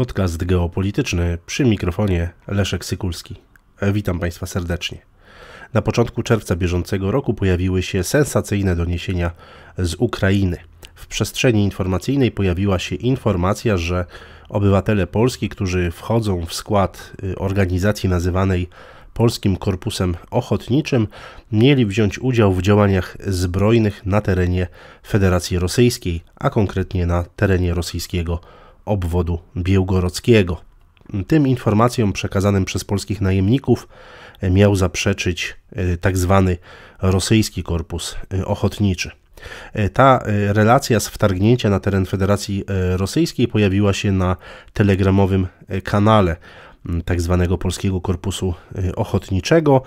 Podcast geopolityczny przy mikrofonie Leszek Sykulski. Witam Państwa serdecznie. Na początku czerwca bieżącego roku pojawiły się sensacyjne doniesienia z Ukrainy. W przestrzeni informacyjnej pojawiła się informacja, że obywatele Polski, którzy wchodzą w skład y, organizacji nazywanej Polskim Korpusem Ochotniczym, mieli wziąć udział w działaniach zbrojnych na terenie Federacji Rosyjskiej, a konkretnie na terenie rosyjskiego obwodu białgorockiego. Tym informacjom przekazanym przez polskich najemników e, miał zaprzeczyć e, tzw. Tak rosyjski korpus e, ochotniczy. Ta relacja z wtargnięcia na teren Federacji Rosyjskiej pojawiła się na telegramowym kanale tzw. Tak polskiego Korpusu Ochotniczego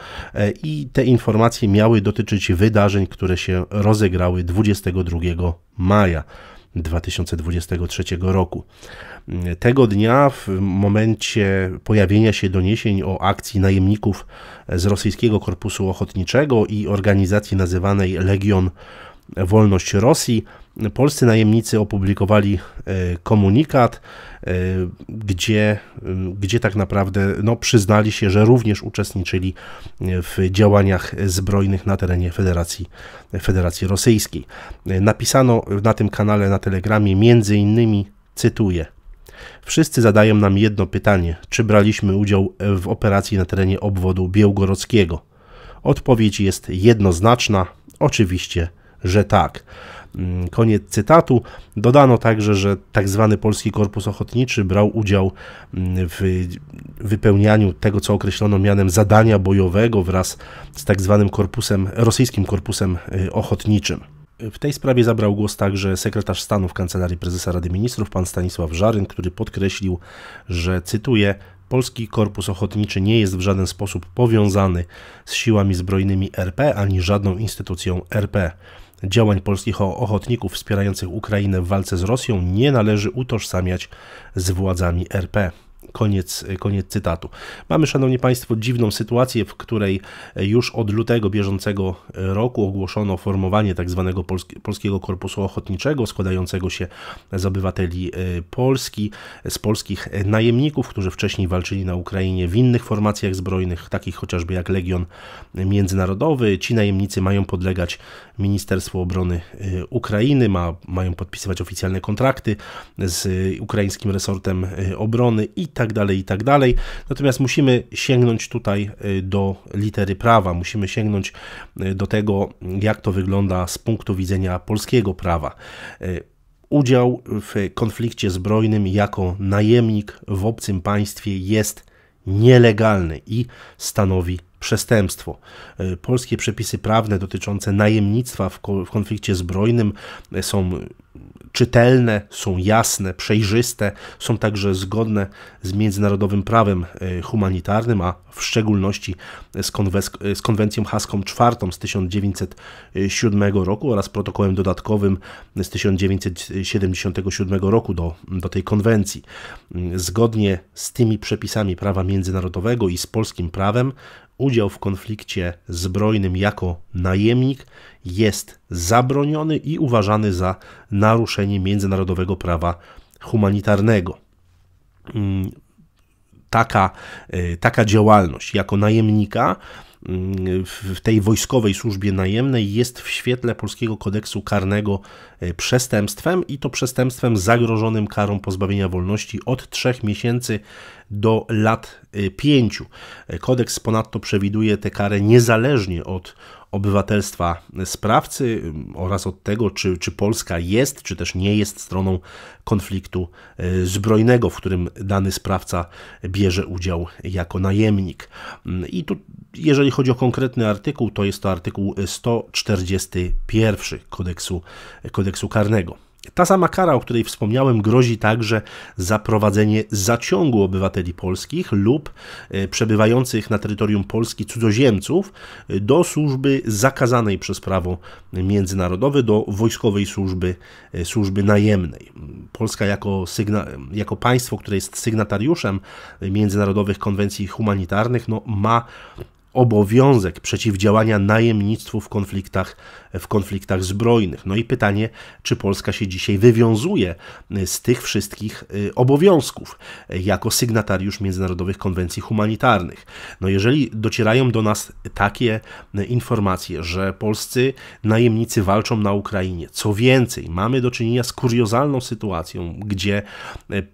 i te informacje miały dotyczyć wydarzeń, które się rozegrały 22 maja. 2023 roku. Tego dnia, w momencie pojawienia się doniesień o akcji najemników z rosyjskiego korpusu ochotniczego i organizacji nazywanej Legion wolność Rosji. Polscy najemnicy opublikowali e, komunikat, e, gdzie, e, gdzie tak naprawdę no, przyznali się, że również uczestniczyli w działaniach zbrojnych na terenie Federacji, Federacji Rosyjskiej. Napisano na tym kanale na Telegramie między innymi, cytuję, Wszyscy zadają nam jedno pytanie: czy braliśmy udział w operacji na terenie obwodu białgorodzkiego? Odpowiedź jest jednoznaczna: oczywiście że tak. Mm, koniec cytatu. Dodano także, że tzw. Tak polski Korpus Ochotniczy brał udział mm, w wypełnianiu tego, co określono mianem zadania bojowego wraz z tzw. Tak korpusem, rosyjskim korpusem y, ochotniczym. W tej sprawie zabrał głos także sekretarz stanu w Kancelarii Prezesa Rady Ministrów, pan Stanisław Żaryn, który podkreślił, że cytuję: Polski Korpus Ochotniczy nie jest w żaden sposób powiązany z siłami zbrojnymi RP ani żadną instytucją RP. Działań polskich ochotników wspierających Ukrainę w walce z Rosją nie należy utożsamiać z władzami RP. Koniec, koniec cytatu. Mamy, Szanowni Państwo, dziwną sytuację, w której e, już od lutego bieżącego e, roku ogłoszono formowanie tzw. Tak Polskiego Korpusu Ochotniczego, składającego się z obywateli e, Polski, z polskich najemników, którzy wcześniej walczyli na Ukrainie w innych formacjach zbrojnych, takich chociażby jak Legion Międzynarodowy. Ci najemnicy mają podlegać Ministerstwu Obrony Ukrainy, ma, mają podpisywać oficjalne kontrakty z ukraińskim resortem obrony i tak tak dalej, i tak dalej. Natomiast musimy sięgnąć tutaj y, do litery prawa, musimy sięgnąć y, do tego, jak to wygląda z punktu widzenia polskiego prawa y, udział w konflikcie zbrojnym jako najemnik w obcym państwie jest nielegalny i stanowi przestępstwo. Polskie przepisy prawne dotyczące najemnictwa w konflikcie zbrojnym są czytelne, są jasne, przejrzyste, są także zgodne z międzynarodowym prawem e, humanitarnym, a w szczególności z, konwes- e, z konwencją haską IV z 1907 roku oraz protokołem dodatkowym z 1977 roku do, do tej konwencji. Mm, zgodnie z tymi przepisami prawa międzynarodowego i z polskim prawem udział w konflikcie zbrojnym jako najemnik jest zabroniony i uważany za naruszenie międzynarodowego prawa humanitarnego. Mm, taka, y, taka działalność jako najemnika w tej wojskowej służbie najemnej jest w świetle polskiego kodeksu karnego e, przestępstwem i to przestępstwem zagrożonym karą pozbawienia wolności od 3 miesięcy do lat 5. E, e, kodeks ponadto przewiduje tę karę niezależnie od obywatelstwa sprawcy oraz od tego, czy, czy Polska jest, czy też nie jest stroną konfliktu zbrojnego, w którym dany sprawca bierze udział jako najemnik. I tu jeżeli chodzi o konkretny artykuł, to jest to artykuł 141 kodeksu, kodeksu karnego. Ta sama kara, o której wspomniałem, grozi także za prowadzenie zaciągu obywateli polskich lub e, przebywających na terytorium Polski cudzoziemców do służby zakazanej przez prawo międzynarodowe, do wojskowej służby, e, służby najemnej. Polska jako, sygna, jako państwo, które jest sygnatariuszem międzynarodowych konwencji humanitarnych, no, ma obowiązek przeciwdziałania najemnictwu w konfliktach, w konfliktach zbrojnych. No i pytanie, czy Polska się dzisiaj wywiązuje y, z tych wszystkich y, obowiązków y, jako sygnatariusz międzynarodowych konwencji humanitarnych. No jeżeli docierają do nas takie informacje, że polscy najemnicy walczą na Ukrainie, co więcej, mamy do czynienia z kuriozalną sytuacją, gdzie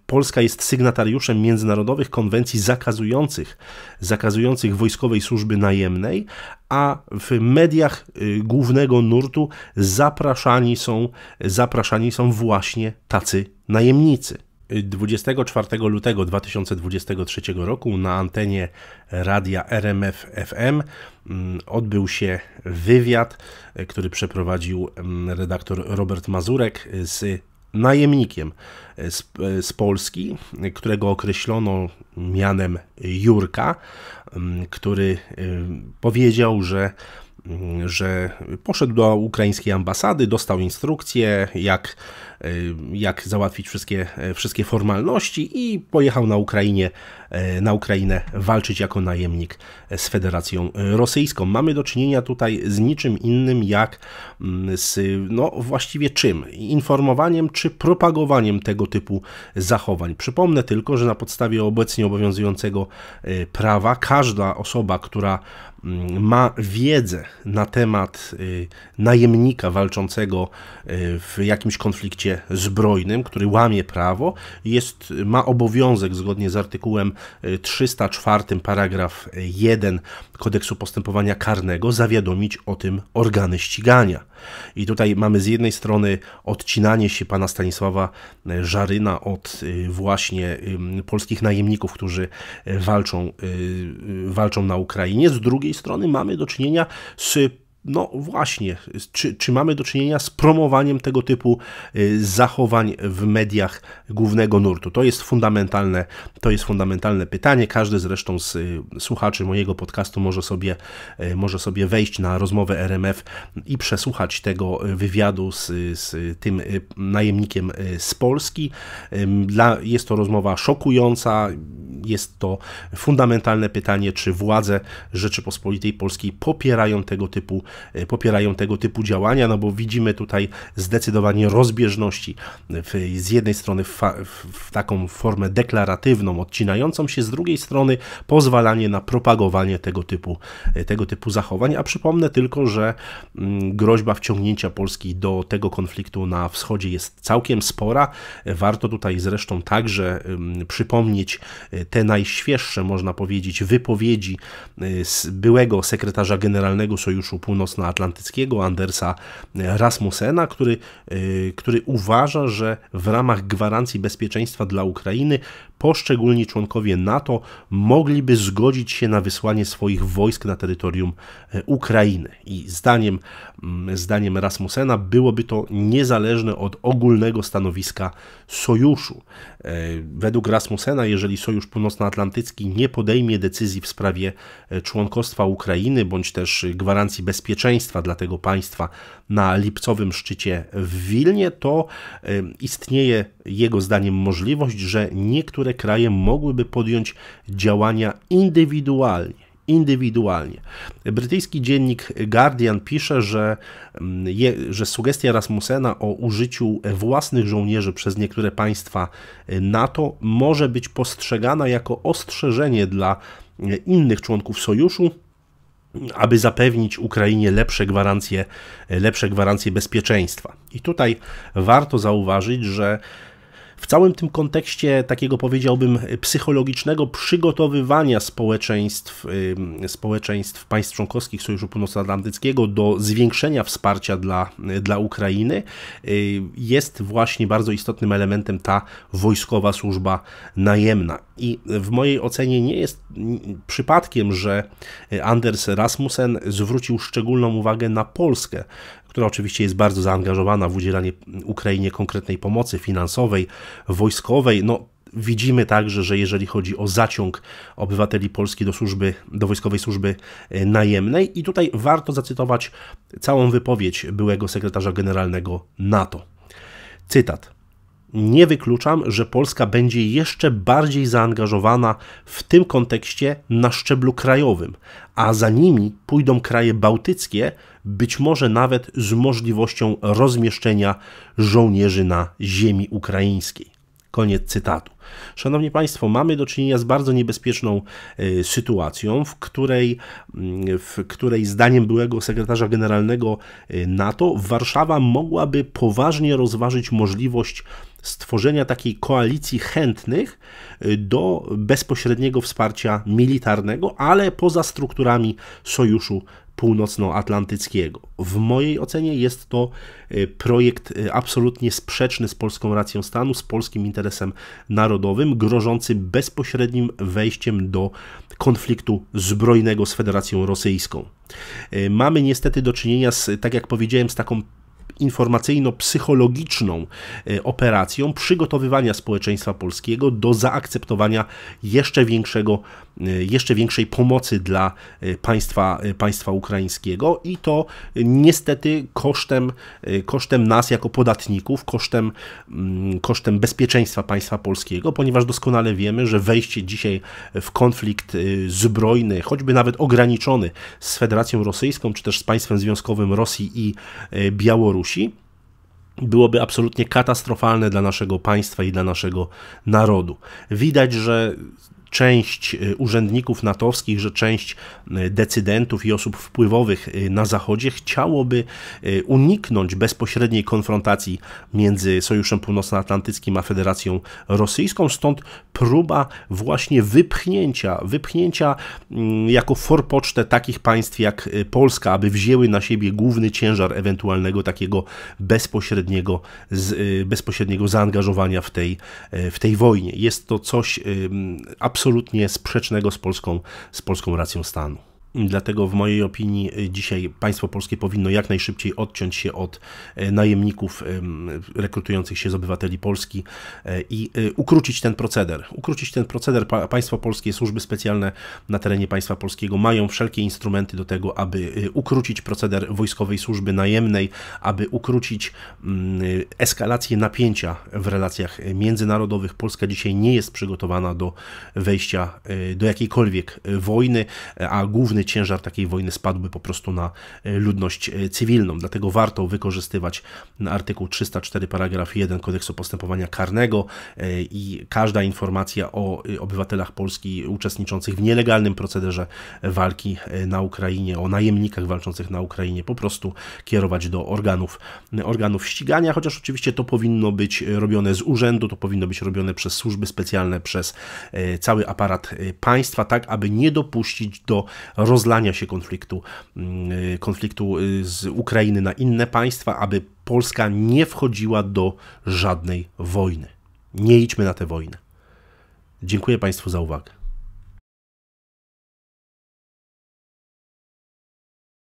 Polska jest sygnatariuszem międzynarodowych konwencji zakazujących, zakazujących wojskowej służby najemnej, a w mediach y, głównego nurtu zapraszani są, zapraszani są właśnie tacy najemnicy. 24 lutego 2023 roku na antenie radia RMF FM mm, odbył się wywiad, y, który przeprowadził mm, redaktor Robert Mazurek y, z najemnikiem z, z, Polski, którego określono mianem Jurka, mm, który y, powiedział, że mm, że poszedł do ukraińskiej ambasady, dostał instrukcję, jak Y, jak załatwić wszystkie, e, wszystkie formalności i pojechał na, Ukrainie, e, na Ukrainę walczyć jako najemnik z Federacją Rosyjską. Mamy do czynienia tutaj z niczym innym jak mm, z, no właściwie czym? Informowaniem czy propagowaniem tego typu zachowań. Przypomnę tylko, że na podstawie obecnie obowiązującego e, prawa każda osoba, która mm, ma wiedzę na temat najemnika walczącego w jakimś konflikcie konflikcie zbrojnym, który łamie prawo, jest, ma obowiązek zgodnie z artykułem 304 e, paragraf 1 kodeksu postępowania karnego zawiadomić o tym organy ścigania. I tutaj mamy z jednej strony odcinanie się pana Stanisława e, Żaryna od e, właśnie polskich najemników, którzy walczą, walczą na Ukrainie, z drugiej strony mamy do czynienia z no właśnie, czy, czy, mamy do czynienia z promowaniem tego typu y, zachowań w mediach głównego nurtu? To jest fundamentalne, to jest fundamentalne pytanie. Każdy zresztą z y, słuchaczy mojego podcastu może sobie, y, może sobie wejść na rozmowę RMF i przesłuchać tego wywiadu z, z tym najemnikiem z Polski. Dla, jest to rozmowa szokująca, jest to fundamentalne pytanie, czy władze Rzeczypospolitej Polskiej popierają tego typu Y, popierają tego typu działania, no bo widzimy tutaj zdecydowanie rozbieżności w, z jednej strony w, w taką formę deklaratywną, odcinającą się, z drugiej strony pozwalanie na propagowanie tego typu, y, tego typu zachowań, a przypomnę tylko, że mm, groźba wciągnięcia Polski do tego konfliktu na wschodzie jest całkiem spora. Warto tutaj zresztą także przypomnieć y, te najświeższe, można powiedzieć, wypowiedzi byłego sekretarza generalnego Sojuszu Północnego, północnoatlantyckiego Andersa Rasmussena, który, y, który uważa, że w ramach gwarancji bezpieczeństwa dla Ukrainy poszczególni członkowie NATO mogliby zgodzić się na wysłanie swoich wojsk na terytorium e, Ukrainy. I zdaniem, mm, zdaniem Rasmussena byłoby to niezależne od ogólnego stanowiska sojuszu. E, według Rasmussena, jeżeli Sojusz Północnoatlantycki nie podejmie decyzji w sprawie e, członkostwa Ukrainy bądź też gwarancji bezpieczeństwa dla tego państwa na lipcowym szczycie w Wilnie, to istnieje jego zdaniem możliwość, że niektóre niektóre kraje mogłyby podjąć działania indywidualnie. Indywidualnie. Brytyjski dziennik Guardian pisze, że, mm, je, że sugestia Rasmussena o użyciu własnych żołnierzy przez niektóre państwa NATO może być postrzegana jako ostrzeżenie dla mm, innych członków sojuszu, aby zapewnić Ukrainie lepsze gwarancje, lepsze gwarancje bezpieczeństwa. I tutaj warto zauważyć, że w całym tym kontekście takiego powiedziałbym psychologicznego przygotowywania społeczeństw, społeczeństw państw członkowskich Sojuszu Północnoatlantyckiego do zwiększenia wsparcia dla, dla Ukrainy y, jest właśnie bardzo istotnym elementem ta wojskowa służba najemna. I w mojej ocenie nie jest przypadkiem, że Anders Rasmussen zwrócił szczególną uwagę na Polskę, która oczywiście jest bardzo zaangażowana w udzielanie Ukrainie konkretnej pomocy finansowej, wojskowej. No, Widzimy także, że jeżeli chodzi o zaciąg obywateli Polski do służby, do wojskowej służby e, najemnej, i tutaj warto zacytować całą wypowiedź byłego sekretarza generalnego NATO. Cytat nie wykluczam, że Polska będzie jeszcze bardziej zaangażowana w tym kontekście na szczeblu krajowym, a za nimi pójdą kraje bałtyckie, być może nawet z możliwością rozmieszczenia żołnierzy na ziemi ukraińskiej. Koniec cytatu. Szanowni Państwo, mamy do czynienia z bardzo niebezpieczną e, sytuacją, w której, mm, w której zdaniem byłego sekretarza generalnego e, NATO Warszawa mogłaby poważnie rozważyć możliwość stworzenia takiej koalicji chętnych y, do bezpośredniego wsparcia militarnego, ale poza strukturami Sojuszu Północnoatlantyckiego. W mojej ocenie jest to y, projekt y, absolutnie sprzeczny z polską racją stanu, z polskim interesem narodowym, grożący bezpośrednim wejściem do konfliktu zbrojnego z Federacją Rosyjską. Mamy niestety do czynienia z, tak jak powiedziałem, z taką informacyjno-psychologiczną e, operacją przygotowywania społeczeństwa polskiego do zaakceptowania jeszcze większego Y, jeszcze większej pomocy dla y, państwa, y, państwa ukraińskiego i to niestety kosztem, kosztem nas jako podatników, kosztem, mm, kosztem bezpieczeństwa państwa polskiego, ponieważ doskonale wiemy, że wejście dzisiaj w konflikt zbrojny, choćby nawet ograniczony z Federacją Rosyjską czy też z państwem związkowym Rosji i Białorusi, byłoby absolutnie katastrofalne dla naszego państwa i dla naszego narodu. Widać, że część y, urzędników natowskich, że część y, decydentów i osób wpływowych y, na Zachodzie chciałoby uniknąć bezpośredniej konfrontacji między Sojuszem Północnoatlantyckim a Federacją Rosyjską, stąd próba właśnie wypchnięcia, wypchnięcia mm, jako forpocztę takich państw jak Polska, aby wzięły na siebie główny ciężar ewentualnego takiego bezpośredniego, bezpośredniego zaangażowania w tej, w tej wojnie. Jest to coś absolutnie absolutnie sprzecznego z polską, z polską racją stanu. Dlatego w mojej opinii e, dzisiaj państwo polskie powinno jak najszybciej odciąć się od e, najemników rekrutujących się z obywateli Polski e, i ukrócić ten proceder. Ukrócić ten proceder. Państwo polskie, służby specjalne na terenie państwa polskiego mają wszelkie instrumenty do tego, aby ukrócić proceder wojskowej służby najemnej, aby ukrócić mm, eskalację napięcia w relacjach międzynarodowych. Polska dzisiaj nie jest przygotowana do wejścia do jakiejkolwiek wojny, a główny ciężar takiej wojny spadłby po prostu na e, ludność e, cywilną. Dlatego warto wykorzystywać mm, artykuł 304 paragraf 1 kodeksu postępowania karnego e, i każda informacja o obywatelach Polski uczestniczących w nielegalnym procederze walki na Ukrainie, o najemnikach walczących na Ukrainie, po prostu kierować do organów, organów ścigania, chociaż oczywiście to powinno być robione z urzędu, to powinno być robione przez służby specjalne, przez cały aparat państwa, tak aby nie dopuścić do rozlania się konfliktu, mm, y, konfliktu y, z Ukrainy na inne państwa, aby Polska nie wchodziła do żadnej wojny. Nie idźmy na tę wojnę. Dziękuję Państwu za uwagę.